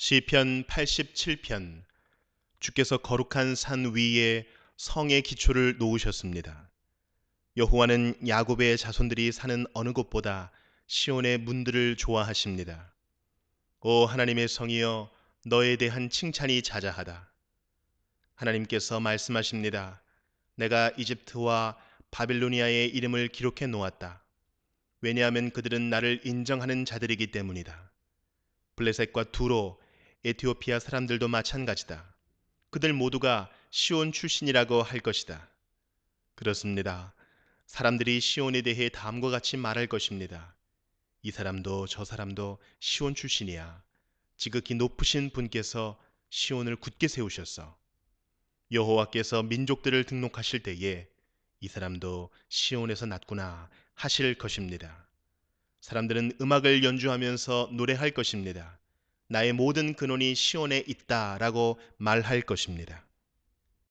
시편 87편 주께서 거룩한 산 위에 성의 기초를 놓으셨습니다. 여호와는 야곱의 자손들이 사는 어느 곳보다 시온의 문들을 좋아하십니다. 오 하나님의 성이여 너에 대한 칭찬이 자자하다. 하나님께서 말씀하십니다. 내가 이집트와 바빌로니아의 이름을 기록해 놓았다. 왜냐하면 그들은 나를 인정하는 자들이기 때문이다. 블레셋과 두로 에티오피아 사람들도 마찬가지다. 그들 모두가 시온 출신이라고 할 것이다. 그렇습니다. 사람들이 시온에 대해 다음과 같이 말할 것입니다. 이 사람도 저 사람도 시온 출신이야. 지극히 높으신 분께서 시온을 굳게 세우셨어. 여호와께서 민족들을 등록하실 때에 이 사람도 시온에서 났구나 하실 것입니다. 사람들은 음악을 연주하면서 노래할 것입니다. 나의 모든 근원이 시온에 있다라고 말할 것입니다.